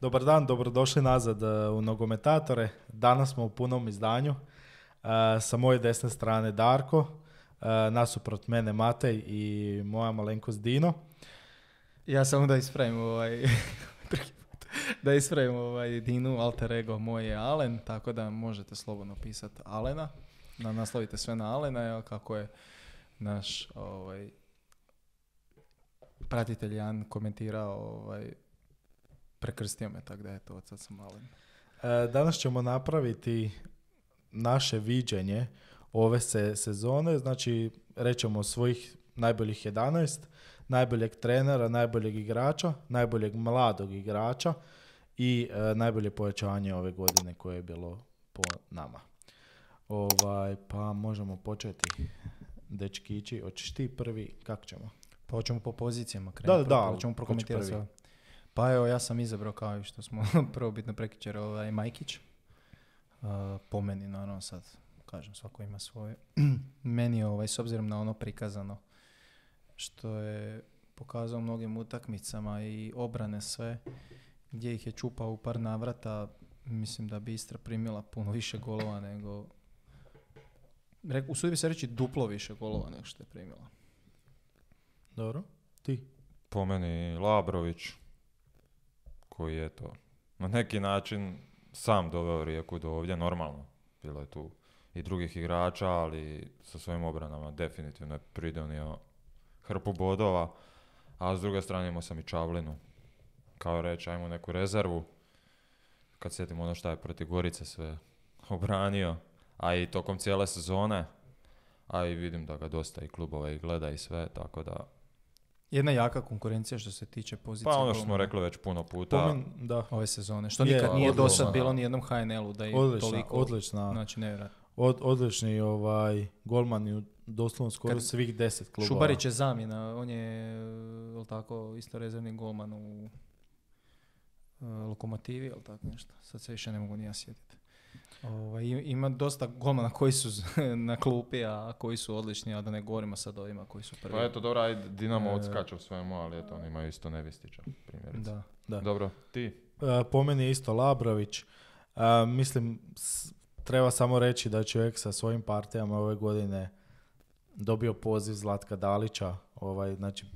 Dobar dan, dobrodošli nazad e, u Nogometatore. Danas smo u punom izdanju. E, sa moje desne strane Darko, e, nasuprot mene Matej i moja malenkost Dino. Ja samo da ispravim ovaj... da ispravim ovaj Dinu, alter ego moj je Alen, tako da možete slobodno pisati Alena. Da naslovite sve na Alena, jel, kako je naš ovaj, pratitelj Jan komentirao ovaj, prekrstio me tako da je to od sad sam malen. E, danas ćemo napraviti naše viđenje ove se sezone, znači rećemo svojih najboljih 11, najboljeg trenera, najboljeg igrača, najboljeg mladog igrača i e, najbolje pojačanje ove godine koje je bilo po nama. Ovaj, pa možemo početi. Dečkići, hoćeš ti prvi, kak ćemo? Pa hoćemo po pozicijama krenuti. Da, da, da. Hoćemo prokomentirati sve. Pa evo, ja sam izabrao kao i što smo prvobitno prekičer ovaj Majkić. Uh, po meni, naravno sad, kažem, svako ima svoje. meni ovaj, s obzirom na ono prikazano što je pokazao mnogim utakmicama i obrane sve, gdje ih je čupao u par navrata, mislim da bi Istra primila puno više golova nego... u bi se reći duplo više golova nego što je primila. Dobro, ti? Po meni Labrović, koji je to na neki način sam doveo Rijeku do ovdje, normalno. Bilo je tu i drugih igrača, ali sa svojim obranama definitivno je pridonio hrpu bodova. A s druge strane imao sam i Čavlinu. Kao reći, ajmo neku rezervu. Kad sjetim ono što je protiv Gorice sve obranio, a i tokom cijele sezone, a i vidim da ga dosta i klubova i gleda i sve, tako da jedna jaka konkurencija što se tiče pozicije. Pa ono što smo rekli već puno puta. da. Ove sezone, što je, nikad nije do sad bilo ni jednom HNL-u da je odlična, toliko. Odlična, znači Od, odlični ovaj, golman i doslovno skoro svih deset klubova. Šubarić je zamjena, on je tako, isto rezervni golman u uh, lokomotivi, tako nešto. Sad se više ne mogu ni ja sjetiti. Ovaj, ima dosta golmana koji su na klupi, a koji su odlični, a da ne govorimo sad o ovima koji su prvi. Pa eto, dobro, ajde, Dinamo e, odskače u svemu, ali eto, oni imaju isto Nevistića, primjerice. Da, Dobro, ti? E, po meni je isto Labrović. E, mislim, treba samo reći da je čovjek sa svojim partijama ove godine dobio poziv Zlatka Dalića, ovaj, znači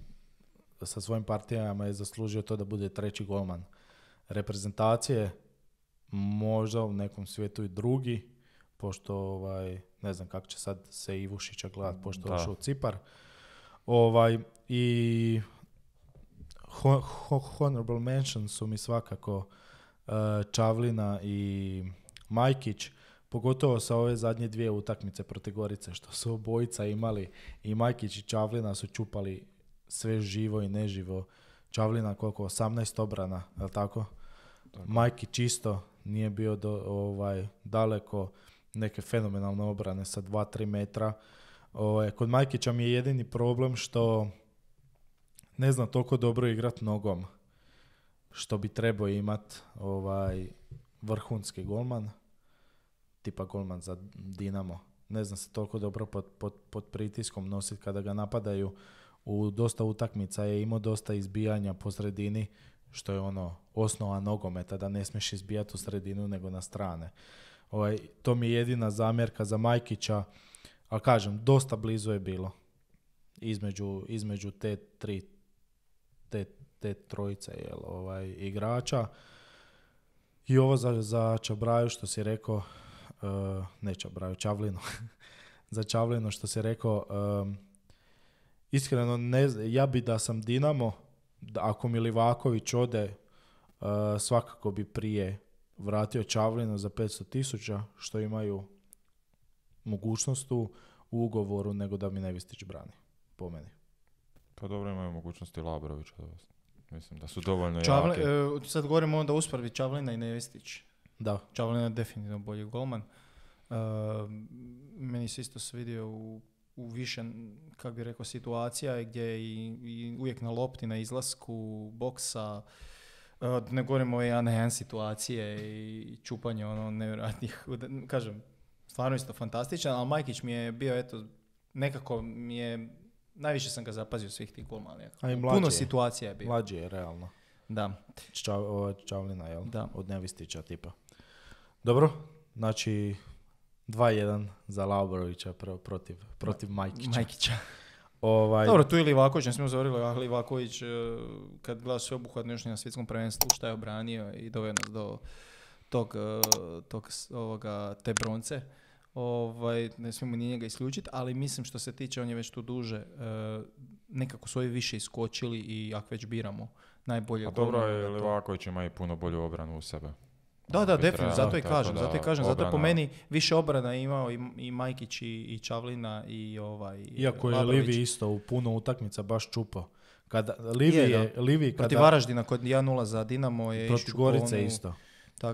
sa svojim partijama je zaslužio to da bude treći golman reprezentacije možda u nekom svijetu i drugi, pošto ovaj, ne znam kako će sad se Ivušića gledat, pošto je u Cipar. Ovaj, I honorable mention su mi svakako uh, Čavlina i Majkić, pogotovo sa ove zadnje dvije utakmice protiv Gorice, što su obojica imali i Majkić i Čavlina su čupali sve živo i neživo. Čavlina koliko? 18 obrana, je li tako? tako. Majki čisto, nije bio ovaj, daleko neke fenomenalne obrane sa 2-3 metra. Ovaj, kod Majkića mi je jedini problem što ne zna toliko dobro igrat nogom što bi trebao imat ovaj vrhunski golman tipa golman za Dinamo ne zna se toliko dobro pod, pod, pod pritiskom nositi kada ga napadaju u dosta utakmica je imao dosta izbijanja po sredini što je ono osnova nogometa, da ne smiješ izbijati u sredinu nego na strane. Ovaj, to mi je jedina zamjerka za Majkića, a kažem, dosta blizu je bilo između, između te tri, te, te trojice ovaj, igrača. I ovo za, za Čabraju što si rekao, e, ne Čabraju, Čavlinu, za Čavlinu što si rekao, e, iskreno ne, ja bi da sam Dinamo, ako mi Livaković ode, e, svakako bi prije vratio Čavlinu za 500 tisuća, što imaju mogućnost u ugovoru, nego da mi Nevistić brani, po meni. Pa dobro imaju mogućnosti Labrovića Mislim da su dovoljno Čavli, jake. E, sad govorimo onda uspravi Čavlina i Nevistić. Da. Čavlina je definitivno bolji golman. Uh, meni se isto svidio u u više, kako bi rekao, situacija gdje je i, i uvijek na lopti, na izlasku, boksa, e, ne govorimo ove jedan situacije i čupanje ono nevjerojatnih, kažem, stvarno isto fantastičan, ali Majkić mi je bio, eto, nekako mi je, najviše sam ga zapazio svih tih golmana. Puno situacija je bilo. Mlađi je, realno. Da. Ča, čavlina, jel? Da. Od Nevistića tipa. Dobro, znači 2-1 za Laobrovića protiv, protiv Majkića. Majkića. Ovaj... Dobro, tu je Livaković, ne smo zavrili, ali Livaković e, kad glas sve obuhvatno na svjetskom prvenstvu, šta je obranio i doveo nas do tog, e, tog ovoga, te bronce. Ovaj, ne smijemo ni njega isključiti, ali mislim što se tiče, on je već tu duže, e, nekako su više iskočili i ako već biramo najbolje. A dobro, Livaković ima i puno bolju obranu u sebe. Da, da, definitivno, zato i kažem, zato i kažem, zato po meni više obrana imao i, i Majkić i, i Čavlina i ovaj Iako je Livi isto u puno utakmica baš čupao. Kada Livi je, je Livi kada protiv Varaždina kod 1:0 za Dinamo je protiv Gorice isto.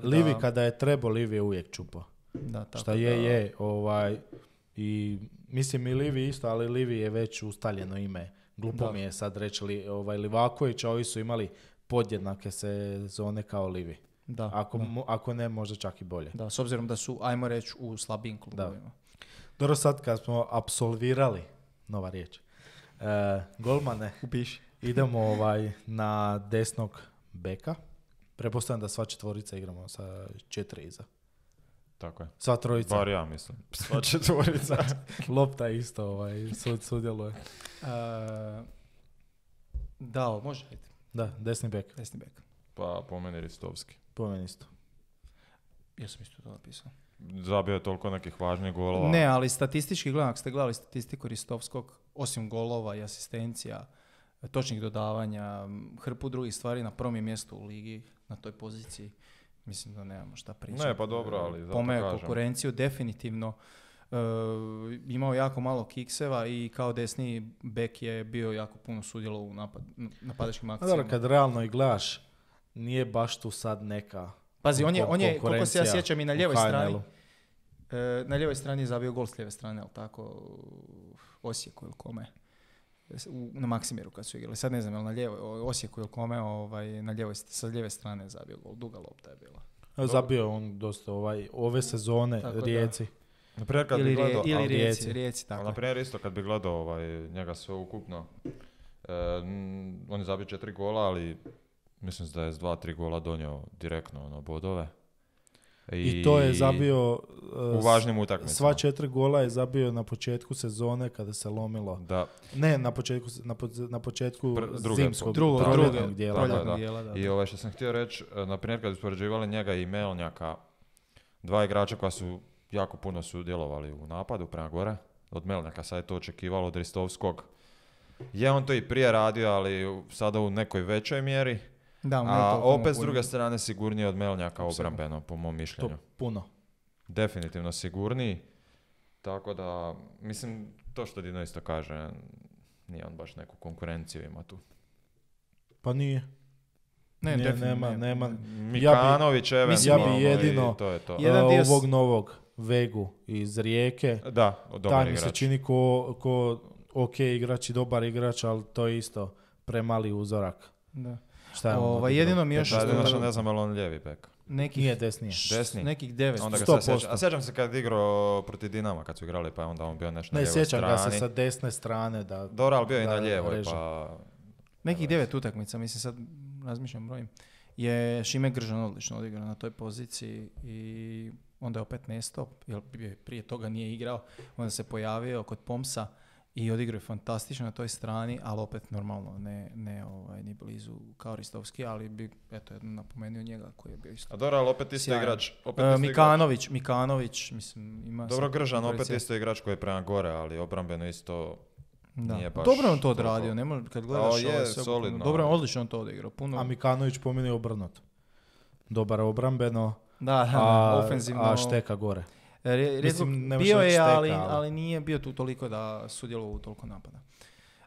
Livi kada je trebao, Livi je uvijek čupa. Da, tako, Šta je, je, ovaj, i mislim i Livi isto, ali Livi je već ustaljeno ime. Glupo mi je sad reći ovaj, Livaković, a ovi su imali podjednake sezone kao Livi. Da, ako, ako ne, možda čak i bolje. Da, s obzirom da su, ajmo reći, u slabim klubovima. Dobro, sad kad smo absolvirali, nova riječ, e, golmane, idemo ovaj, na desnog beka. Prepostavljam da sva četvorica igramo sa četiri iza. Tako je. Sva trojica. Bar ja mislim. Sva četvorica. Lopta isto ovaj, sud, sudjeluje. E, da, može. Da, desni bek. Desni bek. Pa po meni Ristovski. To meni isto. Ja sam isto to napisao. Zabio je toliko nekih važnih golova. Ne, ali statistički gledam, ako ste gledali statistiku Ristovskog, osim golova i asistencija, točnih dodavanja, hrpu drugih stvari na prvom mjestu u ligi, na toj poziciji, mislim da nemamo šta pričati. Ne, pa dobro, ali Pomeo kažem. konkurenciju, definitivno. E, imao jako malo kikseva i kao desni bek je bio jako puno sudjelo u napad, napadačkim akcijama. kad realno i gledaš, nije baš tu sad neka Pazi, on je, on je koliko se ja sjećam, i na lijevoj strani. E, na lijevoj strani je zabio gol s lijeve strane, ali tako, Osijeku ili kome. na Maksimiru kad su igrali. Sad ne znam, jel na Osijeku ili kome, ovaj, na lijevoj, sa lijeve strane je zabio gol. Duga lopta je bila. Dobro. Zabio on dosta ovaj, ove sezone Rijeci. Da. kad ili, bi gledao, Rijeci, Rijeci, tako. isto kad bi gledao ovaj, njega sve ukupno, e, on je zabio četiri gola, ali mislim da je s dva, tri gola donio direktno ono, bodove. I, I to je zabio e, u važnim utakmicama. Sva četiri gola je zabio na početku sezone kada se lomilo. Da. Ne, na početku na, početku zimskog drugog, dijela. Da, I ovaj što sam htio reći, e, na primjer kad uspoređivali njega i Melnjaka, dva igrača koja su jako puno sudjelovali u napadu prema gore, od Melnjaka sad je to očekivalo od Ristovskog. Je on to i prije radio, ali sada u nekoj većoj mjeri da, A opet s druge strane sigurnije od Melnjaka obrambeno, po mom mišljenju. To puno. Definitivno sigurniji. Tako da, mislim, to što Dino isto kaže, nije on baš neku konkurenciju ima tu. Pa nije. Ne, nije, nema, nema. Mikanović, ja bi, ja bi jedino, to je Jedan ovog novog Vegu iz Rijeke. Da, dobar Taj mi se čini ko, ok igrač i dobar igrač, ali to je isto premali uzorak. Da. Šta ovaj, jedino mi još... ne znam, al on lijevi bek. Nekih, Nije desni Desni? Nekih devet. Onda ga se sjećam. A sjećam se kad igrao protiv Dinama kad su igrali, pa je onda on bio nešto na lijevoj strani. Ne, sjećam se sa desne strane. Da, Dobro, ali bio je i na lijevoj, pa... Nekih devet utakmica, mislim sad razmišljam brojim, je Šime Gržan odlično odigrao na toj poziciji i onda je opet nestao, jer prije toga nije igrao, onda se pojavio kod Pomsa, i odigrao je fantastično na toj strani, ali opet normalno ne, ne ovaj, ni blizu kao Ristovski, ali bi eto jedno napomenuo njega koji je bio isto. A dobro, ali opet isto igrač. E, opet Mikanović, Mikanović, mislim ima Dobro Gržan, opet isto igrač koji je prema gore, ali obrambeno isto da. Nije baš dobro on to odradio, ne može kad gledaš ovaj je, solidno, dobro je odlično on to odigrao, puno. A Mikanović po meni obrnut. Dobar obrambeno, da, da, ofenzivno. A šteka gore. Re, bio je, ali, ali nije bio tu toliko da sudjelovao u toliko napada.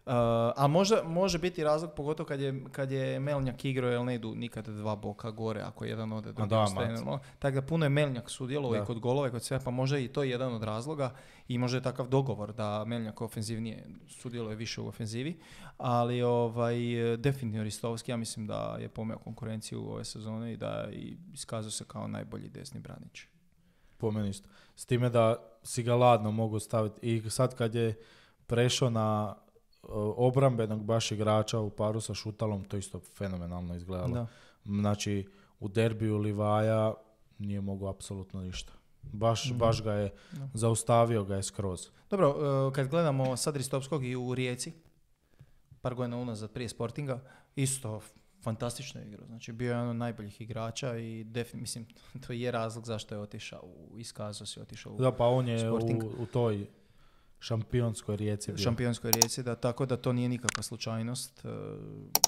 Uh, a može biti razlog, pogotovo kad je, kad je Melnjak igrao, jer ne idu nikad dva boka gore, ako jedan ode drugi ono. Tako da puno je Melnjak sudjelovao i kod golova i kod sve, pa možda i to jedan od razloga i možda je takav dogovor da Melnjak ofenzivnije sudjeluje više u ofenzivi, ali ovaj, definitivno Ristovski, ja mislim da je pomeo konkurenciju u ove sezone i da je iskazao se kao najbolji desni branič. Po isto. S time da si ga ladno mogu staviti. I sad kad je prešao na e, obrambenog baš igrača u paru sa Šutalom, to isto fenomenalno izgledalo. Da. Znači, u derbiju Livaja nije mogao apsolutno ništa. Baš, mhm. baš ga je, zaustavio ga je skroz. Dobro, e, kad gledamo Sadri Stopskog i u Rijeci, par godina unazad prije Sportinga, isto fantastično igrao. Znači bio je jedan od najboljih igrača i mislim to je razlog zašto je otišao u iskazao se otišao u Da pa on je U, toj šampionskoj rijeci Šampionskoj rijeci, da, tako da to nije nikakva slučajnost, e,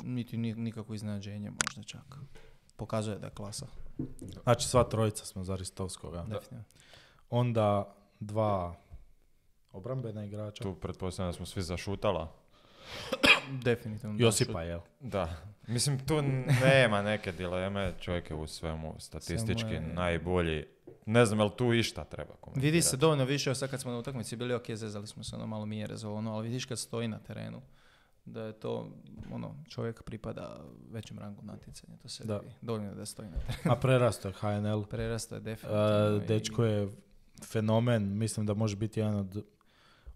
niti nikakvo iznenađenje možda čak. Pokazuje da je klasa. Znači sva trojica smo za Ristovskoga. Onda dva obrambena igrača. Tu pretpostavljam da smo svi zašutala. Definitivno. Josipa, jel? Da. Mislim, tu nema neke dileme, čovjek je u svemu statistički najbolji. Ne znam, jel tu išta treba komentirati? Vidi se dovoljno više, sad kad smo na utakmici bili, ok, zezali smo se ono malo mjere za ono, ali vidiš kad stoji na terenu da je to ono čovjek pripada većem rangu natjecanja to se da. Vidi. dovoljno da stoji na terenu. a prerasto je HNL prerasto je definitivno dečko je fenomen mislim da može biti jedan od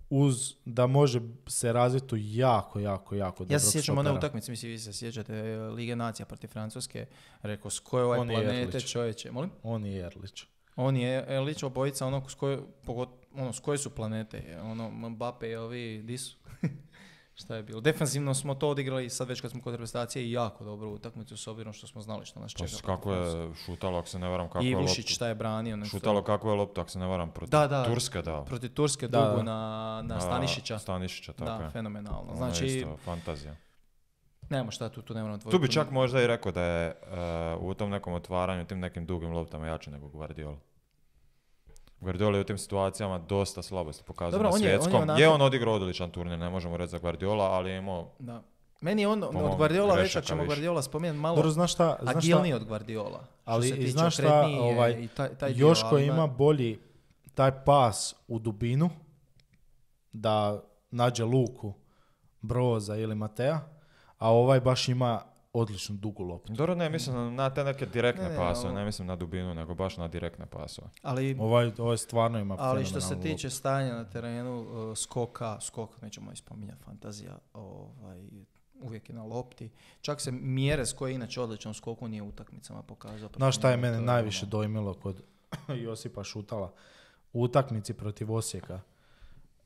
uz da može se razviti jako, jako, jako dobro. Ja se sjećam one utakmice, mislim vi se sjećate, e, Lige nacija protiv Francuske, rekao s koje ovaj planete čovječe, molim? On je Erlić. On je Erlić, obojica ono s koje, ono, s koje su planete, ono Mbappe i ovi, di su? šta je bilo. Defensivno smo to odigrali sad već kad smo kod reprezentacije i jako dobro utakmicu s obzirom što smo znali što nas pa čeka. Pa, kako je šutalo ako se ne varam kako je lopta. šta je branio. Nešto. Šutalo kako je lopta, ako se ne varam protiv da, da, Turske dao. Protiv Turske da, dugo na, na, Stanišića. Stanišića tako da, je. fenomenalno. Ono znači, je isto, fantazija. Nemamo šta tu, tu nemamo Tu bi čak možda i rekao da je e, u tom nekom otvaranju, tim nekim dugim loptama jače nego Guardiola. Guardiola je u tim situacijama dosta slabosti pokazao na svjetskom. Je on, je, odigrao odličan turnir, ne možemo reći za Guardiola, ali je imao... Da. Meni je on od Guardiola već, ćemo Guardiola spomenuti malo Dobro, šta, znaš od Guardiola. Ali znaš šta, ovaj, Joško ima bolji taj pas u dubinu da nađe Luku, Broza ili Matea, a ovaj baš ima odličnu dugu loptu. Dobro, ne, mislim na te neke direktne ne, pasove, ono- ne mislim na dubinu, nego baš na direktne pasove. Ali, ovaj, ovaj stvarno ima Ali što se tiče stanja na terenu, uh, skoka, skok nećemo ispominjati fantazija, ovaj, uvijek je na lopti. Čak se mjere s koje inače odličan skoku nije utakmicama pokazao. Znaš šta je mene najviše ono... dojmilo kod Josipa Šutala u utakmici protiv Osijeka?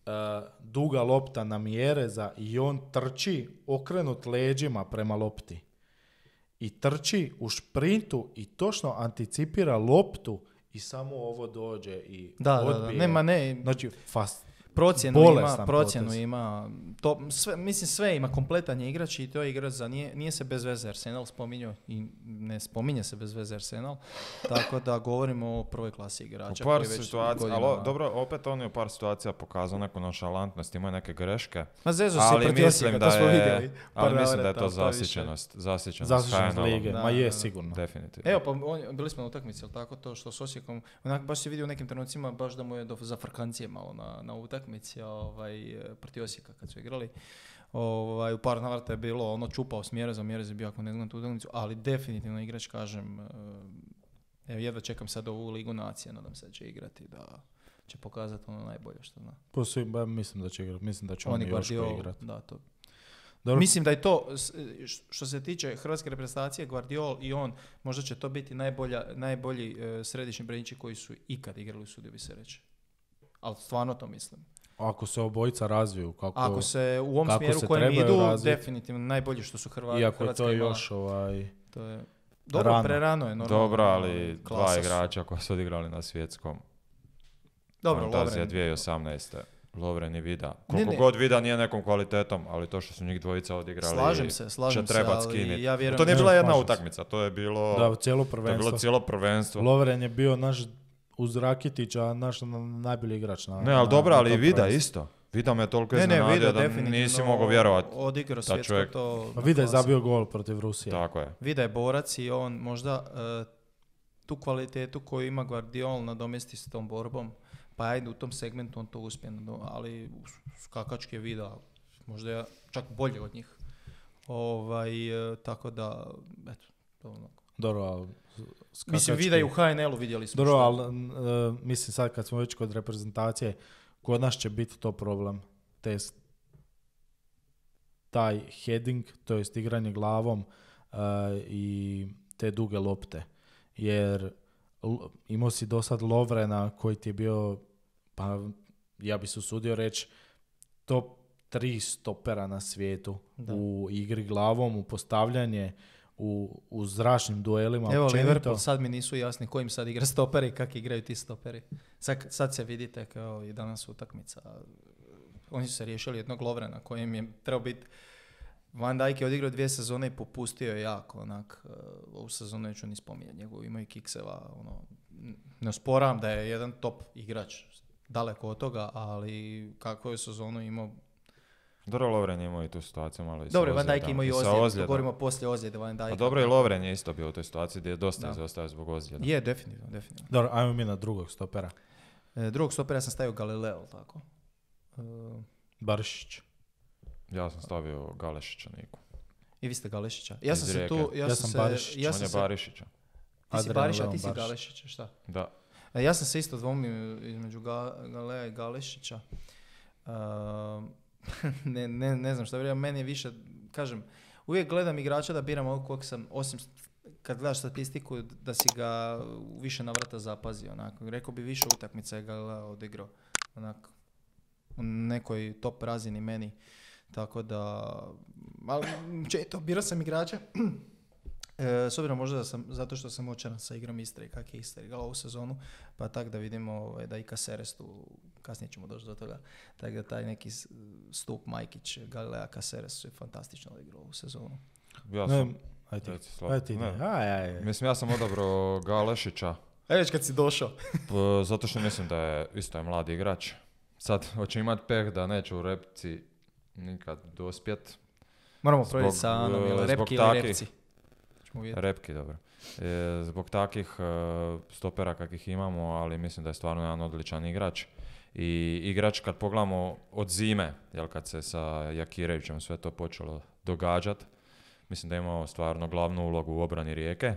Uh, duga lopta na mjere za i on trči okrenut leđima prema lopti i trči u šprintu i točno anticipira loptu i samo ovo dođe i odbije. Da, nema, ne. Znači, fast, Procjenu ima, procjenu ima, to, sve, mislim sve ima, kompletan je igrač i to je igrač za, nije, nije se bez veze Arsenal spominjao i ne spominje se bez veze Arsenal, tako da govorimo o prvoj klasi igrača. U par situacija, ali dobro, opet on je u par situacija pokazao neku nošalantnost, ima neke greške, Ma zezu ali, se mislim, da je, ali mislim da je to zasićenost, zasićenost, lige, ma je sigurno. Definitivno. Evo pa on, bili smo na utakmici, ali tako to što s Osijekom, baš se vidio u nekim trenucima baš da mu je do frkancije malo ono, na, na utakmici ovaj, protiv Osijeka kad su igrali. Ovaj, u par navrata je bilo ono čupao s za mjere je bio ako ne znam tu utakmicu, ali definitivno igrač kažem, eh, evo jedva čekam sad ovu Ligu nacije nadam se da će igrati, da će pokazati ono najbolje što zna. Pa mislim da će igrati, mislim da će oni, igrati. Da, to. Mislim da je to, što se tiče hrvatske reprezentacije, Guardiol i on, možda će to biti najbolja, najbolji eh, središnji brenići koji su ikad igrali, usudio bi se reći ali stvarno to mislim. Ako se obojica razviju, kako Ako se u ovom smjeru smjeru kojem idu, definitivno najbolje što su Hrvati. Iako to još ovaj... To je... Dobro, rano. prerano je normalno. Dobro, ali ono, dva igrača koja su odigrali na svjetskom. Dobro, Fantazija Lovren. 2018. Lovren i Vida. Koliko god Vida nije nekom kvalitetom, ali to što su njih dvojica odigrali slažem se, slažem se, Ja vjerujem... To nije bila jedna utakmica, to je bilo... Da, cijelo prvenstvo. To je bilo cijelo prvenstvo. Lovren je bio naš uz Rakitića naš najbolji igrač. Na, ne, ali dobro, ali i Vida isto. Vida me toliko ne, ne, Vida, da nisi mogao vjerovati. Odigrao svjetsko čovjek... to... Pa Vida je zabio gol protiv Rusije. Tako je. Vida je borac i on možda e, tu kvalitetu koju ima Guardiol nadomjesti s tom borbom. Pa ajde, u tom segmentu on to uspije, ali skakački je Vida možda je čak bolje od njih. Ovaj, e, tako da, eto, to ono. Dobro, ali skakačke. Mislim, da i u HNL-u vidjeli smo. Dobro, ali e, mislim sad kad smo već kod reprezentacije, kod nas će biti to problem. Te, taj heading, to jest igranje glavom e, i te duge lopte. Jer imao si do sad Lovrena koji ti je bio, pa ja bi se usudio reći, top tri stopera na svijetu u igri glavom, u postavljanje, u, u zračnim duelima. Evo Liverpool, sad mi nisu jasni kojim sad igra stoperi i kak igraju ti stoperi. Sad, sad se vidite kao i danas utakmica. Oni su se riješili jednog Lovrena kojem je trebao biti Van Dijk je odigrao dvije sezone i popustio je jako, onak, eh, ovu sezonu neću ni spominjati njegovu, imaju kikseva, ono, ne da je jedan top igrač, daleko od toga, ali kako je sezonu imao dobro, Lovren je imao i tu situaciju malo i Dobro, Van Dijk imao i ozljed, govorimo poslije ozljede Van Dijk. A dobro i Lovren je isto bio u toj situaciji gdje je dosta izostao zbog ozljeda. Je, definitivno, definitivno. Dobro, ajmo mi na drugog stopera. E, drugog stopera sam stavio Galileo, tako? E, Baršić. Ja sam stavio Galešića neku. I vi ste Galešića. Ja sam se tu... Ja, ja sam, Barišić. Ja sam On je Barišića. Ti si Bariša, ti si Galešića, šta? Da. E, ja sam se isto dvomio između Galea i Galešića. E, ne, ne, ne znam što vjerujem, meni više, kažem, uvijek gledam igrača da biram ovog kog sam, osim kad gledaš statistiku, da si ga više navrata zapazi, onako. Rekao bi više utakmica je ga odigrao, onako, u nekoj top razini meni. Tako da, ali to birao sam igrače, e, s obzirom možda da sam, zato što sam očaran sa igrom Istre i kak je igala ovu sezonu, pa tak da vidimo ovaj, da i Kaseres tu kasnije ćemo doći do toga, tako da taj neki stup Majkić, Galilea Caceres su fantastično odigrao ovu sezonu. Ja sam, ajde, ajde, Mislim, ja sam odabrao Galešića. E već kad si došao. zato što mislim da je isto je mladi igrač. Sad, hoće imati peh da neću u repci nikad dospjet. Moramo provjeriti sa e, repki ili repci. Repki, dobro. E, zbog takih e, stopera kakvih imamo, ali mislim da je stvarno jedan odličan igrač i igrač kad pogledamo od zime, jel kad se sa Jakirevićem sve to počelo događat, mislim da je imao stvarno glavnu ulogu u obrani Rijeke.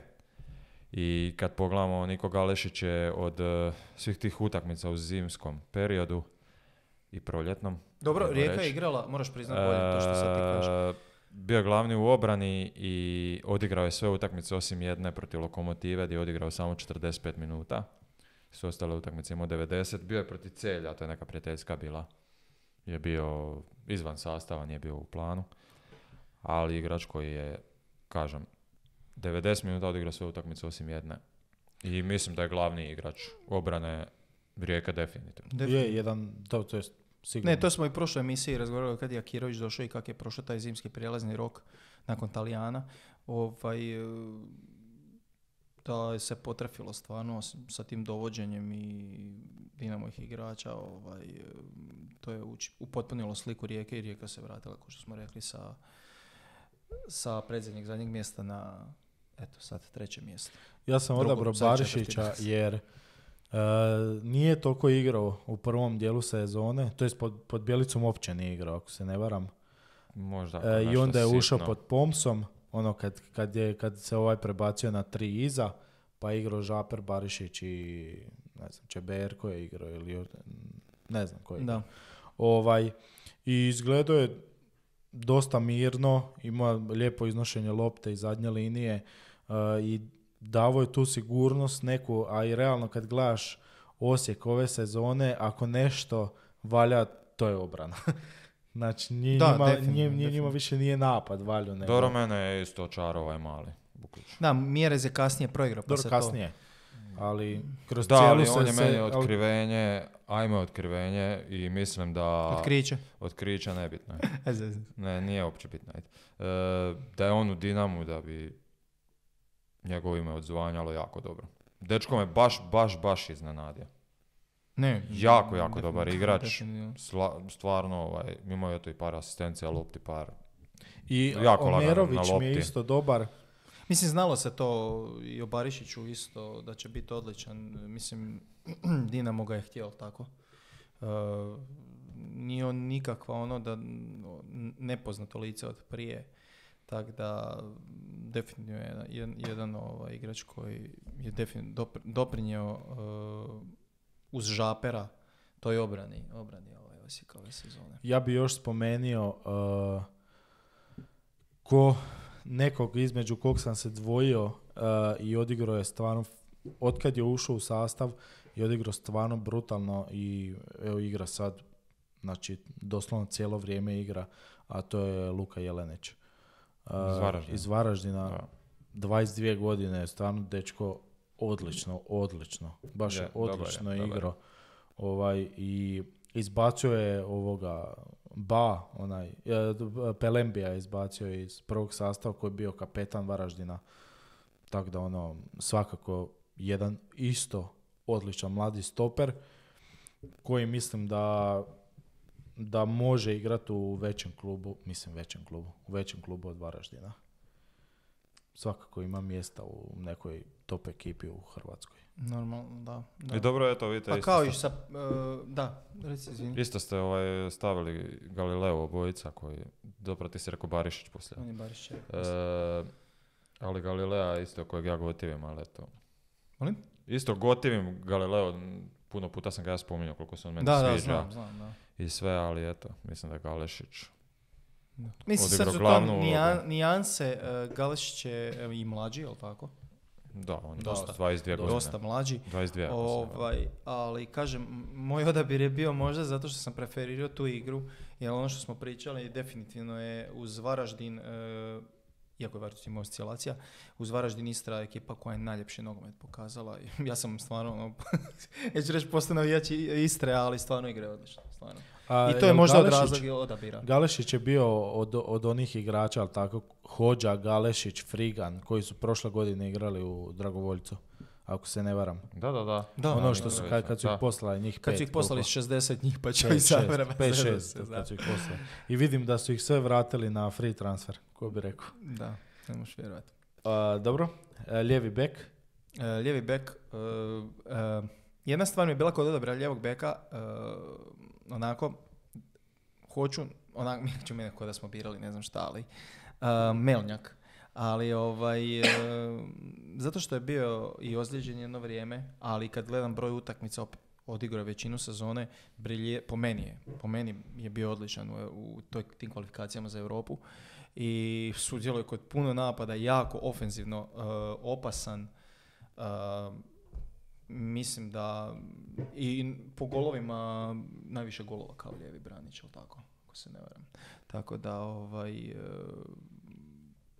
I kad pogledamo Niko Alešić je od eh, svih tih utakmica u zimskom periodu i proljetnom. Dobro, Rijeka je igrala, moraš priznat bolje to što sad ti eh, kažeš. Bio je glavni u obrani i odigrao je sve utakmice osim jedne protiv Lokomotive gdje je odigrao samo 45 minuta su ostale utakmice, imao 90, bio je protiv Celja, to je neka prijateljska bila. Je bio izvan sastava, nije bio u planu. Ali igrač koji je, kažem, 90 minuta odigrao sve utakmice osim jedne. I mislim da je glavni igrač obrane Rijeka definitivno. jedan, to Ne, to smo i prošloj emisiji razgovarali kad je Akirović došao i kako je prošao taj zimski prijelazni rok nakon Talijana. Ovaj, da se potrefilo stvarno sa tim dovođenjem i ih igrača, ovaj, to je upotpunilo sliku Rijeke i Rijeka se vratila, kao što smo rekli, sa, sa zadnjeg mjesta na eto sad treće mjesto. Ja sam odabrao Barišića jer e, nije toliko igrao u prvom dijelu sezone, to jest pod, pod Bjelicom uopće nije igrao, ako se ne varam. Možda. E, pa I onda je ušao pod Pomsom ono kad, kad, je, kad se ovaj prebacio na tri iza, pa je igrao Žaper, Barišić i ne znam, Čeber je igrao ili ne znam koji je da. Ovaj, I izgledao je dosta mirno, ima lijepo iznošenje lopte i zadnje linije eh, i davo je tu sigurnost neku, a i realno kad gledaš Osijek ove sezone, ako nešto valja, to je obrana. Znači, nije, njima, više nije napad, valjo Nego. Dobro, mene je isto čar ovaj mali. Da, Mjerez je kasnije proigrao. Pa kasnije. Ali, kroz da, ali on je meni otkrivenje, ajmo otkrivenje i mislim da... Otkriće. Otkriće nebitno je. ne, nije uopće bitno. E, da je on u Dinamu da bi njegovo ime odzvanjalo jako dobro. Dečko me baš, baš, baš iznenadio. Ne. Jako, jako dobar igrač. stvarno, ovaj, imao je to i par asistencija, lopti par. I jako Omerović na mi je isto dobar. Mislim, znalo se to i o Barišiću isto, da će biti odličan. Mislim, Dinamo ga je htio, tako? Uh, nije on nikakva ono da nepoznato lice od prije. Tako da definitivno je jedan, jedan ovaj, igrač koji je doprinio e, uz žapera toj obrani, obrani ovaj ove sezone. Ja bi još spomenio uh, ko nekog između kog sam se dvojio uh, i odigrao je stvarno, otkad je ušao u sastav i odigrao stvarno brutalno i evo igra sad, znači doslovno cijelo vrijeme igra, a to je Luka Jelenić. Uh, iz Varaždina. Iz Varaždina, 22 godine, stvarno dečko odlično, odlično. Baš je, odlično igro. Ovaj, I izbacio je ovoga Ba, onaj, e, Pelembija izbacio iz prvog sastava koji je bio kapetan Varaždina. Tako da ono, svakako jedan isto odličan mladi stoper koji mislim da da može igrati u većem klubu, mislim većem klubu, u većem klubu od Varaždina. Svakako ima mjesta u nekoj top ekipi u Hrvatskoj. Normalno, da. I dobro, eto, vidite. Pa kao i sa, e, da, reci, izvini. Isto ste ovaj, stavili Galileo obojica koji, dobro, ti si rekao Barišić poslije. On Barišić, e, Ali Galilea isto kojeg ja gotivim, ali eto. Isto gotivim Galileo, puno puta sam ga ja spominjao koliko se on meni sviđa. Da, znam, znam, da. I sve, ali eto, mislim da je Galešić Mislim, sad su to nijanse, e, Galešić je i mlađi, je tako? Da, on je dosta, 22 dosta, mlađi. ovaj, ali kažem, moj odabir je bio možda zato što sam preferirao tu igru, jer ono što smo pričali definitivno je uz Varaždin, e, iako je Varaždin imao oscilacija, uz Varaždin Istra ekipa koja je najljepši nogomet pokazala. ja sam stvarno, ono, neću reći postao Istre, ali stvarno igra je odlično. Stvarno. A, I to je možda od razloga odabira. Galešić je bio od, od onih igrača, ali tako, Hođa, Galešić, Frigan, koji su prošle godine igrali u Dragovoljcu ako se ne varam. Da, da, da. ono što su, kad, kad su ih poslali, njih Kad su ih poslali 60 njih, pa će i ih I vidim da su ih sve vratili na free transfer, ko bi rekao. Da, ne možeš vjerovati. dobro, e, lijevi bek. Uh, lijevi bek, e, jedna stvar mi je bila kod odabra ljevog beka, onako, hoću, onako mi ću mene da smo birali, ne znam šta, ali, uh, Melnjak. Ali ovaj, uh, zato što je bio i ozlijeđen jedno vrijeme, ali kad gledam broj utakmica, opet, odigrao je većinu sezone, brilje, po meni je, po meni je bio odličan u, toj, tim kvalifikacijama za Europu i sudjeluje kod puno napada, jako ofenzivno uh, opasan, mislim da i po golovima najviše golova kao lijevi branić, li tako, ako se ne varam. Tako da ovaj... E,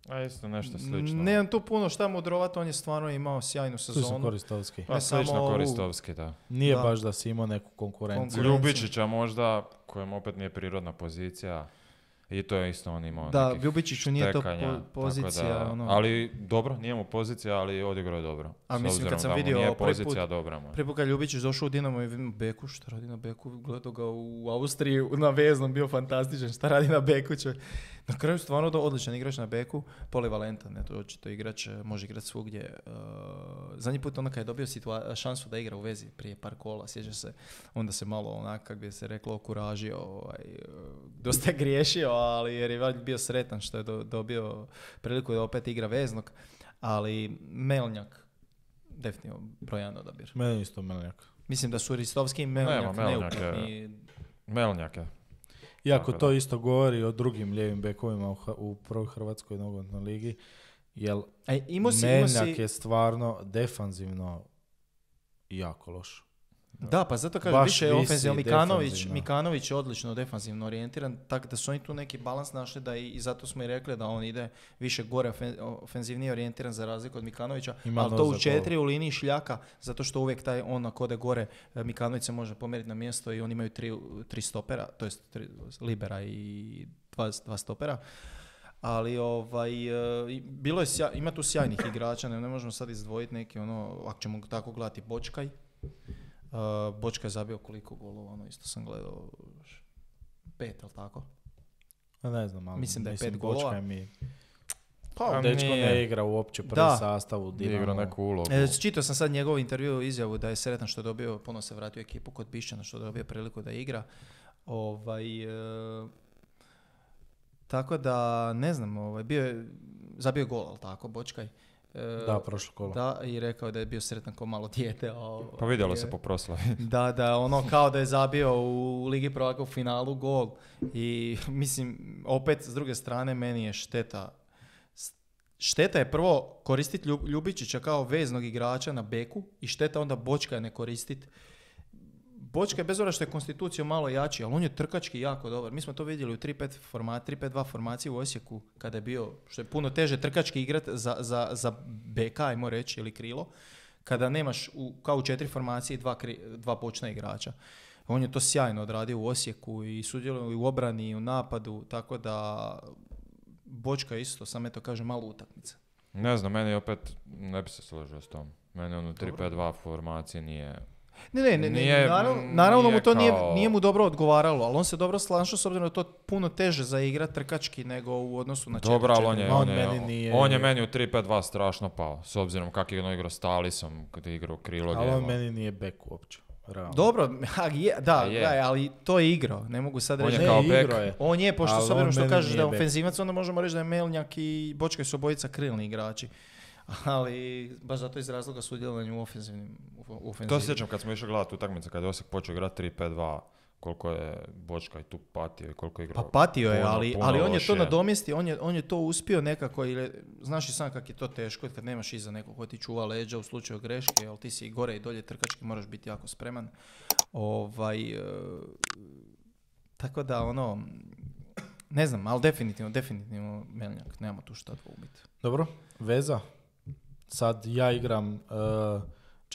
a isto nešto slično. Nemam tu puno šta mudrovati, on je stvarno imao sjajnu sezonu. Pa slično Koristovski. slično Koristovski, da. Nije baš da si imao neku konkurenciju. Ljubičića možda, kojem opet nije prirodna pozicija. I to je isto on imao Da, Ljubičiću nije to po, pozicija. Da, ono. Ali dobro, nije mu pozicija, ali odigrao je dobro. A mislim kad sam da vidio pozicija dobra mu. kad Ljubičić došao u Dinamo i vidim Beku, što radi na Beku, gledao ga u Austriji na veznom, bio fantastičan, šta radi na Beku na kraju stvarno da odličan igrač na beku, polivalentan, to očito igrač, e, može igrati svugdje. Uh, zadnji put onda kad je dobio situa- e, šansu da igra u vezi prije par kola, sjeća se, onda se malo onak, kako bi se reklo, okuražio, ovaj, dosta je griješio, ali jer je bio sretan što je dobio priliku da opet igra veznog, ali Melnjak, definitivno brojan odabir. Meni isto Melnjak. Mislim da su Ristovski i Melnjak Nema, Melnjak, Melnjak je. Iako to isto govori o drugim lijevim bekovima u, prvoj Hrvatskoj nogometnoj ligi, jer e, Menjak je stvarno defanzivno jako loš. Da, pa zato kažem, više je ofenzivno. Mikanović, Mikanović je odlično defanzivno orijentiran, tako da su oni tu neki balans našli da i, zato smo i rekli da on ide više gore ofenzivnije orijentiran za razliku od Mikanovića, Ima ali to u četiri u liniji šljaka, zato što uvijek taj on ako ode gore, e, Mikanović se može pomeriti na mjesto i oni imaju tri, tri stopera, to jest libera i dva, dva stopera ali ovaj, e, bilo je ima tu sjajnih igrača, ne, ne možemo sad izdvojiti neki ono, ako ćemo tako gledati Bočkaj, Uh, Bočka je zabio koliko golova, ono isto sam gledao pet, ali tako? Pa ne znam, ali mislim da je pet golova. Bočka je mi... Pa, dečko ne igra uopće prvi da. sastavu Dinamo. igra neku ulogu. E, čitao sam sad njegov intervju izjavu da je sretan što je dobio, puno se vratio ekipu kod Bišćana što je dobio priliku da igra. Ovaj, e, tako da, ne znam, ovaj, bio je, zabio gol, ali tako, Bočkaj. Da, e, prošlo kolo. Da, i rekao da je bio sretan kao malo dijete. Pa vidjelo se po proslavi. Da, da, ono kao da je zabio u Ligi prvaka u finalu gol. I mislim, opet s druge strane, meni je šteta. Šteta je prvo koristiti Ljubičića kao veznog igrača na beku i šteta onda Bočka ne koristiti Bočka je bez obzira što je konstitucija malo jači, ali on je trkački jako dobar. Mi smo to vidjeli u 3-5 3 2 formaciji u Osijeku, kada je bio, što je puno teže trkački igrat za, za, za BK, ajmo reći, ili krilo, kada nemaš u, kao u četiri formacije dva, kri, dva počna igrača. On je to sjajno odradio u Osijeku i sudjelovao i u obrani i u napadu, tako da Bočka isto, sam eto kažem, malo utakmica. Ne znam, meni opet ne bi se složio s tom. Meni ono 3-5-2 formacije nije ne, ne, ne, nije, naravno, naravno nije mu to kao... nije, nije, mu dobro odgovaralo, ali on se dobro slanšao s obzirom da to puno teže za igra trkački nego u odnosu na Dobro, ali on je, on, on je meni u 3-5-2 strašno pao, s obzirom kak je ono igrao s Talisom, kada je igrao krilo. Ali on meni nije bek uopće. Realno. Dobro, je, da, je. da, ali to je igrao, ne mogu sad reći. On je kao back. Je. On je, pošto s obzirom što kažeš da je ofenzivac, onda možemo reći da je Melnjak i Bočka su obojica krilni igrači ali baš zato iz razloga sudjelovanja u ofenzivnim u To se sjećam kad smo išli gledati utakmice kad je Osijek počeo igrati 3-5-2 koliko je Bočka i tu patio i koliko je igrao. Pa patio je, ali, ali on je to nadomjestio, on je, on je to uspio nekako, ili, znaš i sam kak je to teško, kad nemaš iza nekog ko ti čuva leđa u slučaju greške, ali ti si i gore i dolje trkački, moraš biti jako spreman. Ovaj, e, tako da, ono, ne znam, ali definitivno, definitivno Melnjak, nemamo tu šta odgubiti. Dobro, veza, sad ja igram uh, e,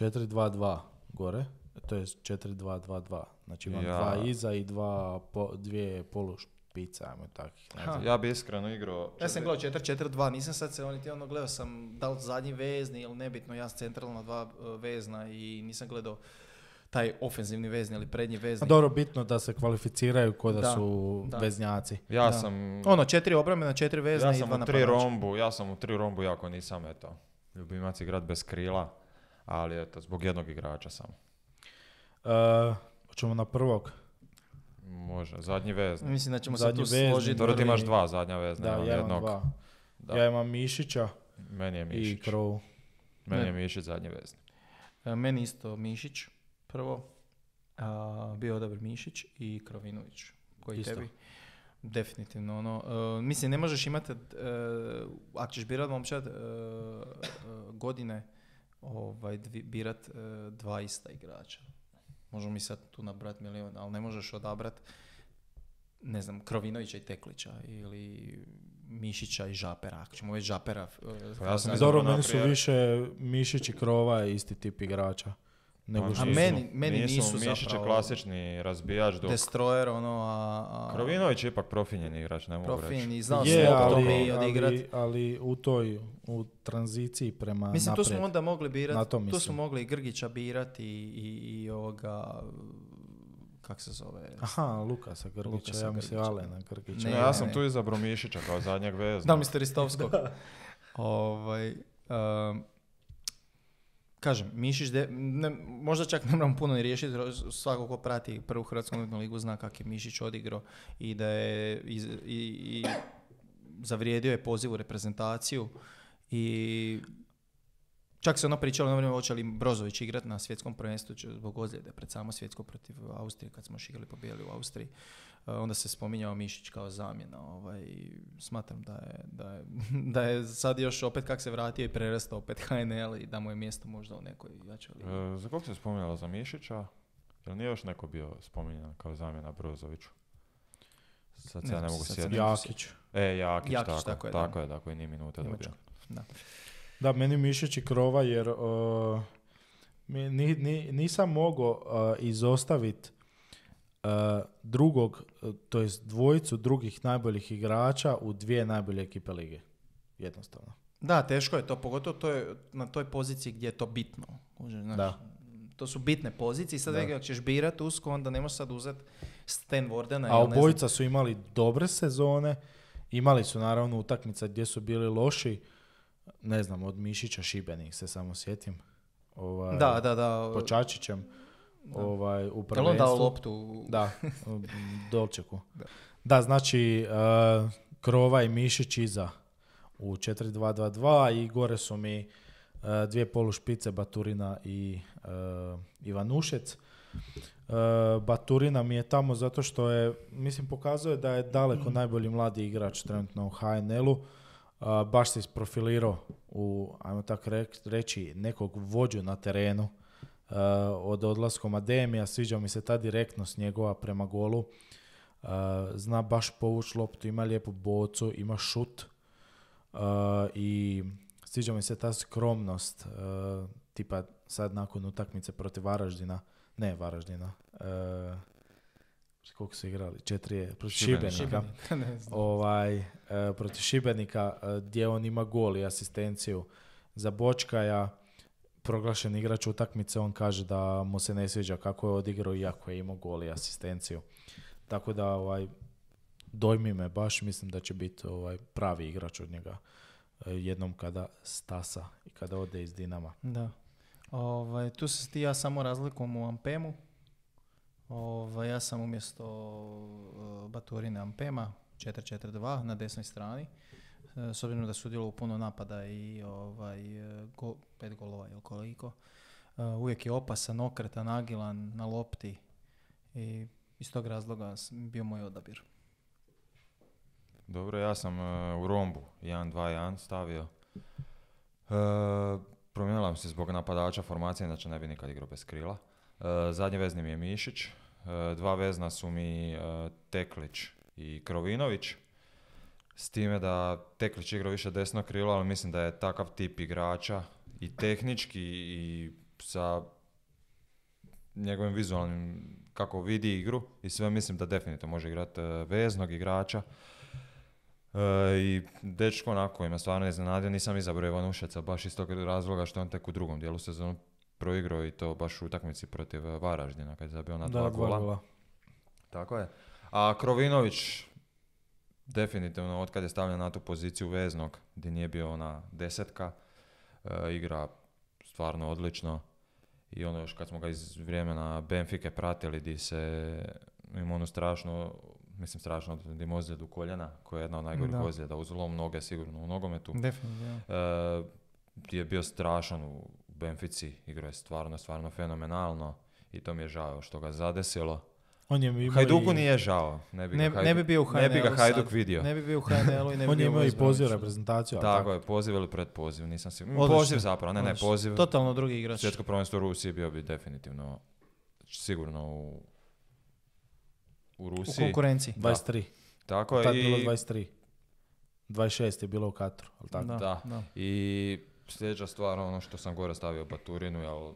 4-2-2 gore, to je 4-2-2-2. Znači imam ja. dva iza i dva, po, dvije polušpice, ajmo tako. Ja bi iskreno igrao... Ja sam gledao 4-4-2, nisam sad se oni ono gledao sam da li zadnji vezni ili nebitno, ja sam centralno dva e, vezna i nisam gledao taj ofenzivni vezni ili prednji vezni. A dobro, bitno da se kvalificiraju ko da, su veznjaci. Ja da. sam... Ono, četiri na četiri vezna ja sam u tri rombu, ja sam u tri rombu, jako nisam eto ljubimac grad bez krila, ali eto, zbog jednog igrača samo. Uh, hoćemo na prvog? Može, zadnji vez Mislim da ćemo se tu složiti. ti imaš dva zadnja vezna, da, ja Dva. Ja imam Mišića. Meni je Mišić. I Krovu. Meni je Mišić zadnji vezni e, meni isto Mišić prvo. bio dobar Mišić i Krovinović. Koji isto. tebi? Definitivno, ono, e, mislim ne možeš imati, uh, e, ako ćeš birat momčad uh, e, godine, ovaj, birat dva ista igrača. Možemo mi sad tu nabrat milion, ali ne možeš odabrat, ne znam, Krovinovića i Teklića ili Mišića i Žapera, ako ćemo već Žapera. Pa ja sam dobro, meni su više Mišić i Krova isti tip igrača nego a meni, meni nisu, nisu zapravo... Mišić je klasični razbijač dok... Destroyer, ono, a... a... Krovinović je ipak profinjeni igrač, ne mogu reći. Profinjen i znao je, se ali, ali, ali, ali, u toj, u tranziciji prema Mislim, naprijed. tu smo onda mogli birati, tu smo mogli i Grgića birati i, i, ovoga kak se zove? Aha, Lukasa Grgića, Lukasa ja mislim Alena Grgića. Ne, ne, ja sam tu izabro Mišića kao zadnjeg vezna. Da, Ristovskog. ovaj, Kažem, Mišić, de, možda čak ne moram puno ni riješiti, svako ko prati prvu Hrvatsku nogometnu ligu zna kak je Mišić odigrao i da je i, i, zavrijedio je poziv u reprezentaciju i čak se ono pričalo na vrijeme hoće li Brozović igrati na svjetskom prvenstvu zbog ozljede pred samo svjetsko protiv Austrije kad smo šigali pobijeli u Austriji. E, onda se spominjao Mišić kao zamjena. Ovaj, smatram da je, da, je, da je sad još opet kak se vratio i prerastao opet HNL i da mu je mjesto možda u nekoj jačoj e, za kog se spominjalo Za Mišića? Jel nije još neko bio spominjan kao zamjena Brozoviću? Sad se ja ne mogu sjediti. Jakić. E, Jakić, tako, tako, je, tako je, tako je, nije minuta dobio. Da. meni Mišić i Krova jer uh, ni, ni, nisam mogao e, izostaviti E, drugog, e, to jest dvojicu drugih najboljih igrača u dvije najbolje ekipe lige. Jednostavno. Da, teško je to, pogotovo to je na toj poziciji gdje je to bitno. da. To su bitne pozicije i sad da. ćeš birat usko, onda ne možeš sad uzeti Stan Wardena. A obojica su imali dobre sezone, imali su naravno utakmica gdje su bili loši, ne znam, od Mišića Šibenik se samo sjetim. Ovaj, da, da, da. Po Čačićem. Ovaj, u prvenstvu. on dao loptu? Da, Dolčeku. Da. znači uh, krova i mišić iza u 4-2-2-2 i gore su mi e, dvije polušpice Baturina i uh, Ivanušec. Baturina mi je tamo zato što je, mislim, pokazuje da je daleko mm. najbolji mladi igrač trenutno u HNL-u. baš se isprofilirao u, ajmo tako reći, nekog vođu na terenu Uh, od odlaskom Ademija, sviđa mi se ta direktnost njegova prema golu. Eh, zna baš povuć loptu, ima lijepu bocu, ima šut eh, i sviđa mi se ta skromnost, tipa sad nakon utakmice protiv Varaždina, ne Varaždina, koliko su igrali? Četiri je protiv Šibenika. Šibenika. Ovaj, protiv Šibenika gdje on ima gol i asistenciju za Bočkaja proglašen igrač utakmice, on kaže da mu se ne sviđa kako je odigrao iako je imao gol i asistenciju. Tako da ovaj, dojmi me baš, mislim da će biti ovaj, pravi igrač od njega e, jednom kada stasa i kada ode iz Dinama. Da. Ovaj, tu se ti ja samo razlikom u Ampemu. Ovaj, ja sam umjesto e, Baturine Ampema 4-4-2 na desnoj strani. E, s obzirom da u puno napada i ovaj, e, go, pet golova ili koliko. E, uvijek je opasan, okretan, agilan, na lopti i iz tog razloga bio moj odabir. Dobro, ja sam u rombu 1-2-1 stavio. Promijenila promijenila se zbog napadača formacije, znači ne bi nikad igrao bez krila. zadnji vezni mi je Mišić, dva vezna su mi Teklić i Krovinović. S time da Teklić igra više desno krilo, ali mislim da je takav tip igrača i tehnički i sa njegovim vizualnim kako vidi igru i sve mislim da definitivno može igrati e, veznog igrača. E, I dečko onako ima stvarno iznenadio, nisam izabrao Ivanušeca baš iz tog razloga što on tek u drugom dijelu sezonu proigrao i to baš u utakmici protiv Varaždina kad je zabio na dva gola. Tako je. A Krovinović definitivno od je stavljen na tu poziciju veznog, gdje nije bio ona desetka, e, igra stvarno odlično. I ono još kad smo ga iz vremena Benfike pratili, gdje se ima ono strašno, mislim strašno, gdje ima ozljedu koljena, koja je jedna od najgorih da. ozljeda, uz zlom noge sigurno u nogometu. Definitivno. E, je bio strašan u Benfici, igra je stvarno, stvarno fenomenalno i to mi je žao što ga zadesilo. On je imao Hajduku i... nije žao. Ne bi, ne, ga, Hajduk, ne bi bio ne bi ga Hajduk sad. vidio. Ne bi bio u HNL-u i ne bi On je imao i poziv reprezentaciju. Tako, tako je, poziv ili predpoziv, nisam si... Odlično. Poziv zapravo, ne, ne, poziv. Totalno drugi igrač. Svjetsko prvenstvo u Rusiji bio bi definitivno sigurno u, u Rusiji. U konkurenciji. 23. Tako je. i... 23. 26 je bilo u Katru, ali tako? Da, da. da. I sljedeća stvar, ono što sam gore stavio Baturinu, ja,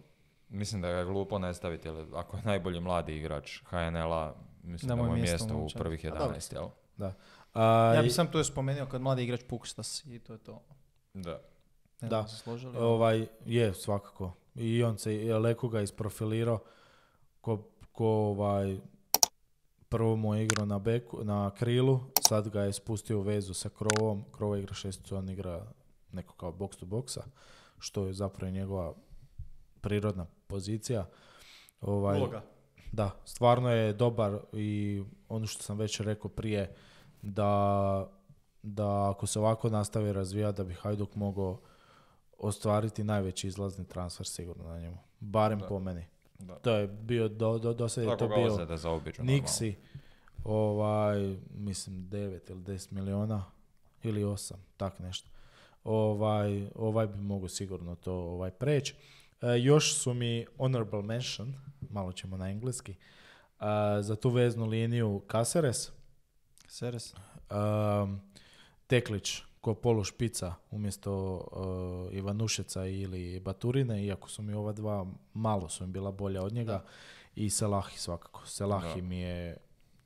mislim da ga je glupo ne staviti, ako je najbolji mladi igrač HNL-a, mislim da, mjesto u prvih 11, jel? Da. A, ja bi sam to još spomenuo kad mladi igrač Pukstas i to je to. Da. Ne, da, e, ovaj, je svakako. I on se, Leko ga isprofilirao ko, ko ovaj, prvo mu je igrao na, beku, na krilu, sad ga je spustio u vezu sa Krovom, Krova igra šesticu, on igra neko kao box to boxa, što je zapravo njegova prirodna pozicija. Ovaj, Da, stvarno je dobar i ono što sam već rekao prije, da, da ako se ovako nastavi razvija da bi Hajduk mogao ostvariti najveći izlazni transfer sigurno na njemu. Barem da. po meni. To je bio, do, do, do je to bio Nixi, ovaj, mislim 9 ili 10 miliona ili 8, tak nešto. Ovaj, ovaj bi mogao sigurno to ovaj preći. E, još su mi honorable mention, malo ćemo na engleski, e, za tu veznu liniju Kaseres. Caceres. E, Teklić ko polu špica umjesto uh, Ivanušeca ili Baturine, iako su mi ova dva malo su mi bila bolja od njega i Selahi svakako. Selahi da. mi je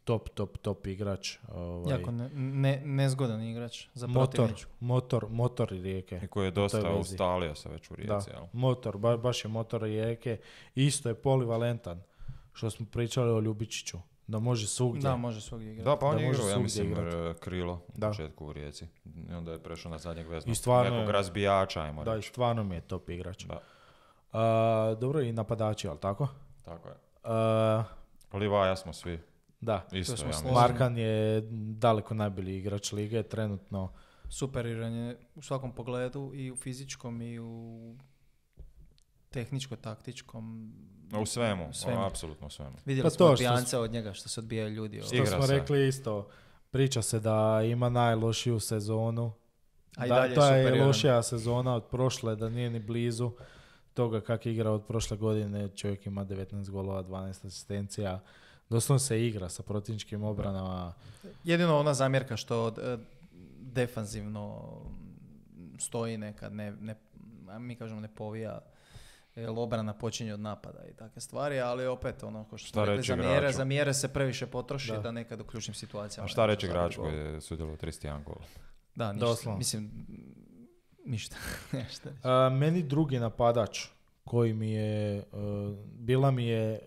top, top, top igrač. Ovaj, jako ne, ne, nezgodan igrač za motor, motor, motor Rijeke. I koji je dosta ustalio se već u Rijeci. Da. Motor, baš je motor Rijeke. Isto je polivalentan, što smo pričali o Ljubičiću. Da može svugdje. Da, može svugdje igrati. Da, pa on je igrao, ja mislim, e, krilo da. u početku u Rijeci. I onda je prešao na zadnjeg veznog. I stvarno nekog razbijača, Da, stvarno mi je top igrač. dobro, i napadači, ali tako? Tako je. Uh, Livaja smo svi. Da, to Markan je daleko najbolji igrač lige, trenutno. Superiran je u svakom pogledu i u fizičkom i u tehničko-taktičkom. U svemu, svemu. apsolutno u svemu. Vidjeli pa smo pijance od njega što se odbijaju ljudi. Što smo rekli isto, priča se da ima najlošiju sezonu. A i je lošija sezona od prošle, da nije ni blizu toga kak je od prošle godine. Čovjek ima 19 golova, 12 asistencija doslovno se igra sa protivničkim obranama. Jedino ona zamjerka što e, defanzivno stoji nekad, ne, ne, mi kažemo ne povija, e, jer obrana počinje od napada i takve stvari, ali opet ono ko što rekli, za mjere, se previše potroši da, nekad u ključnim situacijama. A šta reći igrač koji je sudjelovao 31 gol? Da, ništa. Doslovno. Mislim, ništa. ništa. A, e, meni drugi napadač koji mi je, e, bila mi je e,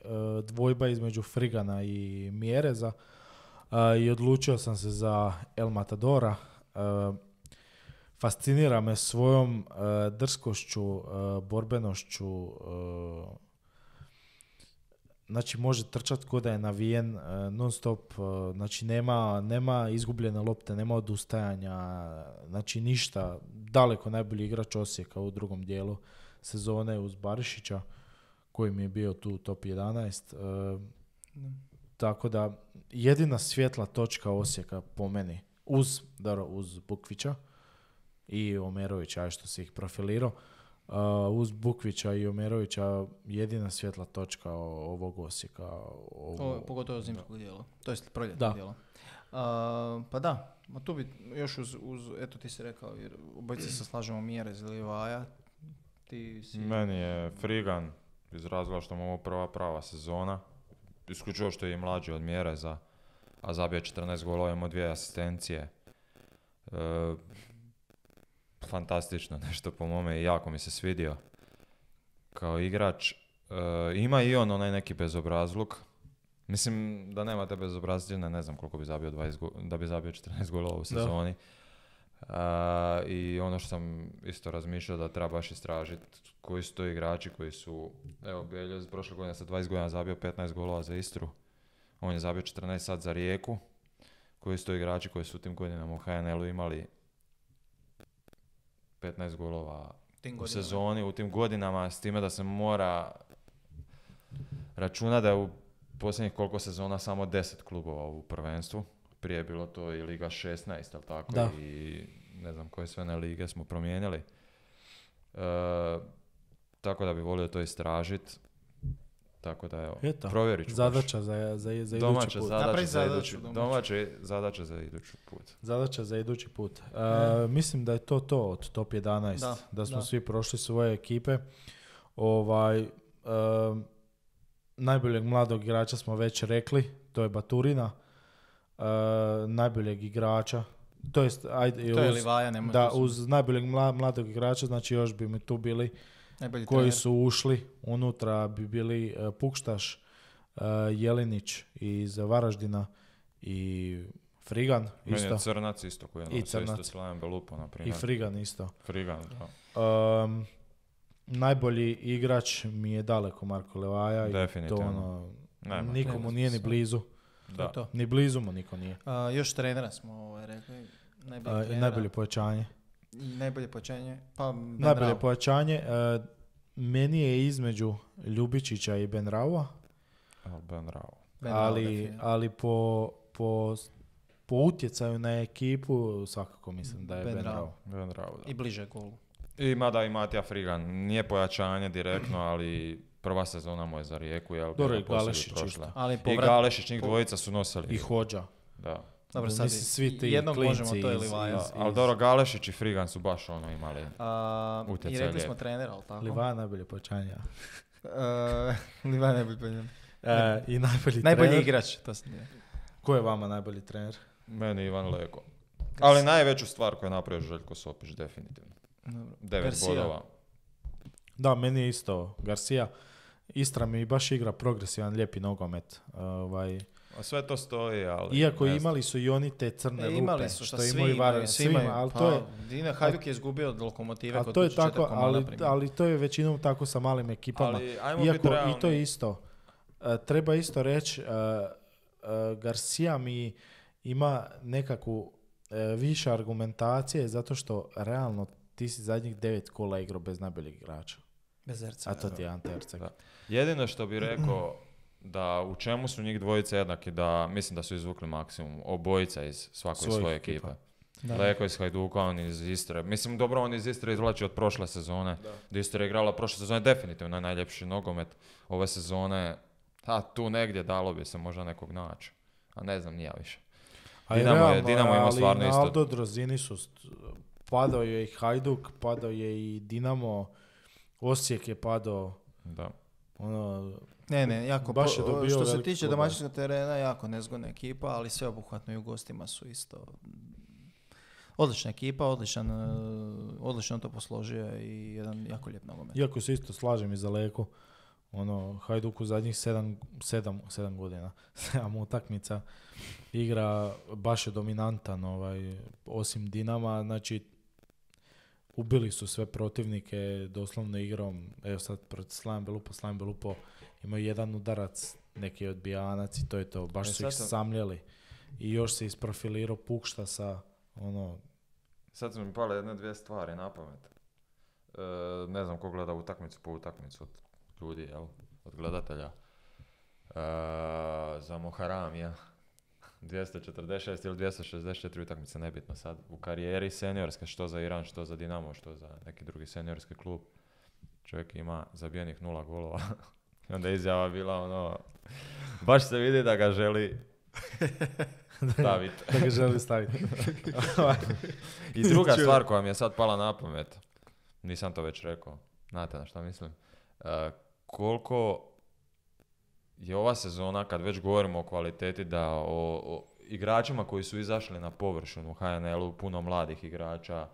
dvojba između Frigana i Mjereza e, i odlučio sam se za El Matadora. Fascinira me svojom drskošću, borbenošću, znači može trčati ko da je navijen non stop, znači nema, nema izgubljene lopte, nema odustajanja, znači ništa, daleko najbolji igrač Osijeka u drugom dijelu sezone uz Barišića koji mi je bio tu top 11. E, tako da jedina svjetla točka Osijeka po meni uz, daro, uz Bukvića i Omerovića, što se ih profilirao, e, uz Bukvića i Omerovića jedina svjetla točka ovog Osijeka. pogotovo zimskog dijela, to jest proljetnog dijela. Uh, pa da, ma tu bi još uz, uz, eto ti si rekao, jer se slažemo mjere iz ti Meni je Frigan iz razloga što mu ovo prva prava sezona. Isključivo što je i mlađi od za, a zabio 14 golova, imao dvije asistencije. E, fantastično nešto po mome i jako mi se svidio kao igrač. E, ima i on onaj neki bezobrazluk. Mislim da nema te bezobrazljene, ne znam koliko bi zabio da bi zabio 14 golova u sezoni. I ono što sam isto razmišljao da treba baš istražiti koji su to igrači koji su, evo Beljoz prošle godine sa 20 godina zabio 15 golova za Istru, on je zabio 14 sat za Rijeku, koji su to igrači koji su u tim godinama u HNL-u imali 15 golova u sezoni, u tim godinama, s time da se mora računa da je u posljednjih koliko sezona samo 10 klubova u prvenstvu, prije je bilo to i Liga 16, ali tako? I ne znam koje sve ne lige smo promijenili. E, tako da bi volio to istražiti. Tako da evo, Eto, provjerit ću. Zadaća za, za, za put. Zadaća za idući, za idući put. Zadaća za idući put. E, e. Mislim da je to to od top 11. Da, da smo svi prošli svoje ekipe. Ovaj, najboljeg mladog igrača smo već rekli, to je Baturina. E, najboljeg igrača, to jest, ajde, to je uz, Livaja, da, uz najboljeg mla, mladog igrača, znači još bi mi tu bili Najbolji koji trener. su ušli, unutra bi bili uh, Pukštaš, uh, Jelinić iz Varaždina i Frigan Meni isto. Je crnac isto koji je I Crnac. Isto Belupo, I Frigan isto. Frigan, da. Um, najbolji igrač mi je daleko Marko Levaja. Definitivno. I to ono, nikomu nije ni blizu. Da. To Ni blizu mu niko nije. još trenera smo ovaj, rekli. Najbolje, pojačanje. Najbolje pojačanje. Pa najbolje pojačanje. E, meni je između Ljubičića i Ben Raua. ali, ali po, po, utjecaju na ekipu svakako mislim da je Ben, ben I bliže golu. I mada i Matija Frigan. Nije pojačanje direktno, ali prva sezona mu je za rijeku, jel? Dobro, i Galešić Ali povrat... I Galešić, njih dvojica su nosili. I Hođa. Da. Dobro, sad svi ti jednog možemo, to je Iz... Ali dobro, Galešić i Frigan su baš ono imali I rekli smo trenera, ali tako? Livaja najbolje počanja. E, Livaja najbolje počanja. E, I najbolji Najbolji igrač, to sam je. Ko je vama najbolji trener? Meni Ivan Leko. Ali najveću stvar koju je napravio Željko Sopić, definitivno. Devet bodova. Da, meni je isto Garcia. Istra mi baš igra progresivan, lijepi nogomet. E, ovaj, sve to stoji, ali... Iako imali su i oni te crne e, imali su, što, svi imaju, svima, ali pa, to je... Dina Hajduk je izgubio od lokomotive kod to je tako, ali, ali to je većinom tako sa malim ekipama. Ali, Iako, i to je isto. E, treba isto reći, uh, uh, Garcia mi ima nekakvu više argumentacije zato što realno ti si zadnjih devet kola igrao bez najboljih igrača. A to ti Jedino što bi rekao da u čemu su njih dvojice jednaki, da mislim da su izvukli maksimum. Obojica iz svakoj svoje ekipe. Leko iz Hajduka, on iz Istre. Mislim, dobro, on iz Istre izvlači od prošle sezone. Da. Istra je igrala prošle sezone definitivno najljepši nogomet. Ove sezone, a tu negdje dalo bi se možda nekog naći. A ne znam, nije više. A Dinamo, realno, Dinamo ima stvarno isto. Aldo su... Padao je i Hajduk, padao je i Dinamo. Osijek je padao. Da. Ono, ne, ne, jako, je što se tiče domaćinskog terena, jako nezgodna ekipa, ali sve obuhvatno i u gostima su isto odlična ekipa, odličan, eh, odlično to posložio i jedan jako lijep nogomet. Iako se isto slažem za Leko, ono, Hajduk u zadnjih sedam, godina, sedam utakmica, igra baš je dominantan, ovaj, osim Dinama, znači ubili su sve protivnike doslovno igrom. Evo sad protiv Slime Belupo, Slime Belupo imaju jedan udarac, neki odbijanac i to je to. Baš e, su ih samljeli. I još se isprofilirao Pukšta sa ono... Sad su mi pale jedne dvije stvari na pamet. E, ne znam ko gleda utakmicu po utakmicu od ljudi, jel? Od gledatelja. E, za ja. 246 ili 264 utakmice, nebitno sad, u karijeri seniorske, što za Iran, što za Dinamo, što za neki drugi seniorski klub. Čovjek ima zabijenih nula golova. I onda izjava bila ono, baš se vidi da ga želi staviti. da ga želi staviti. I druga stvar koja mi je sad pala na pamet, nisam to već rekao, znate na što mislim, e, koliko je ova sezona, kad već govorimo o kvaliteti, da o, igračima koji su izašli na površinu u HNL-u, puno mladih igrača,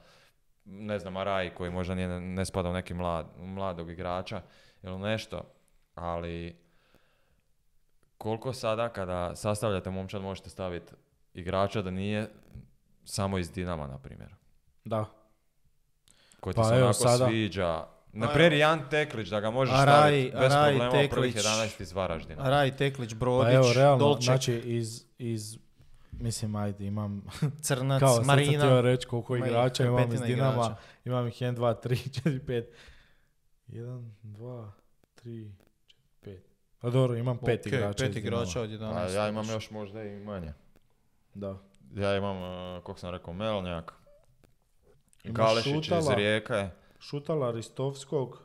ne znam, Araj koji možda nije, ne spada u neki mlad, mladog igrača ili nešto, ali koliko sada kada sastavljate momčad možete staviti igrača da nije samo iz Dinama, na primjer? Da. Koji ti pa se onako sada... sviđa, na preri Jan Teklić, da ga možeš Araj, staviti bez problema Teklić, u prvih 11 iz Varaždina. Raj Teklić, pa Brodić, pa evo, realno, Dolček. Znači, iz, iz, mislim, ajde, imam... Crnac, kao, Marina. Kao, sad reći koliko igrača Marina, imam iz Dinama. Igrača. Imam ih 1, 2, 3, 4, 5. 1, 2, 3, 4, 5. Pa dobro, imam pet okay, igrača pet igrača od 11. A ja imam još možda i manje. Da. Ja imam, uh, eh, kako sam rekao, Melnjak. Kalešić iz Rijeka je. Šutala, Ristovskog,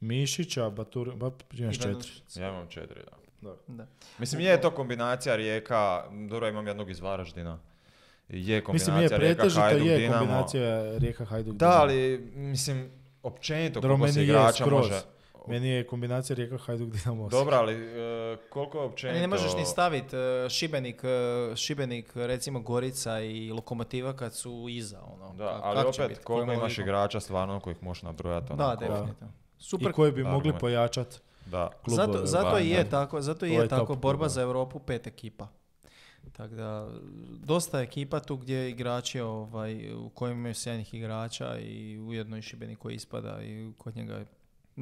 Mišića, Batur... Ba, imaš četiri. Ja imam četiri, da. Da. da. Mislim, je to kombinacija Rijeka, dobro imam jednog iz Varaždina. Je kombinacija mislim, je Rijeka, Hajduk, je Dinamo. kombinacija Rijeka, Hajduk, Da, ali mislim, općenito kako se igrača može... Meni je kombinacija Rijeka Hajduk Dinamo Dobro, ali e, koliko je općenito... Ne možeš ni staviti e, Šibenik, e, Šibenik, recimo Gorica i Lokomotiva kad su iza. Ono, da, ali opet koliko imaš igrača stvarno kojih možeš nabrojati. onda. da, definitivno. Super. I koji bi mogli pojačati. Da. zato, zato i je tako, zato je, tako borba za Europu pet ekipa. Tako da, dosta ekipa tu gdje igrači, ovaj, u kojima imaju sjajnih igrača i ujedno i Šibenik koji ispada i kod njega je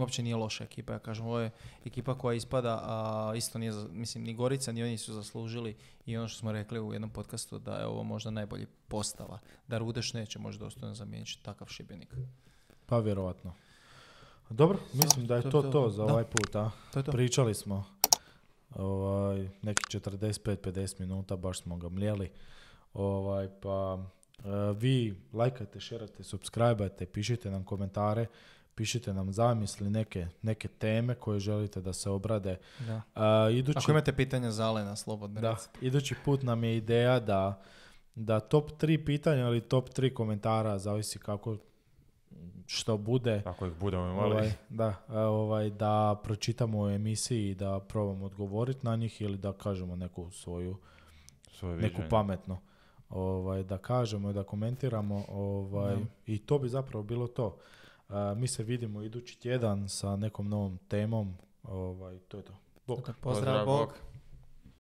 uopće nije loša ekipa. Ja kažem, ovo je ekipa koja ispada, a isto nije, mislim, ni Gorica, ni oni su zaslužili i ono što smo rekli u jednom podcastu da je ovo možda najbolji postava. Da Rudeš neće možda dostojno zamijeniti takav Šibenik. Pa vjerovatno. Dobro, mislim da je to to, za ovaj put. A? Pričali smo ovaj, neki 45-50 minuta, baš smo ga mljeli. Ovaj, pa e, vi lajkajte, šerate, subscribeajte, pišite nam komentare pišite nam zamisli, neke, neke teme koje želite da se obrade. Da. idući, Ako imate pitanja za Alena, slobodno da, Idući put nam je ideja da, da top 3 pitanja ili top 3 komentara, zavisi kako što bude. Ako ih budemo imali. Ovaj, da, e, ovaj, da pročitamo u emisiji i da probamo odgovoriti na njih ili da kažemo neku svoju, Svoje neku pametno. Ovaj, da kažemo i da komentiramo ovaj, i to bi zapravo bilo to mi se vidimo idući tjedan sa nekom novom temom. Ovaj, to je to. Bog. Pozdrav, Pozdrav Bog.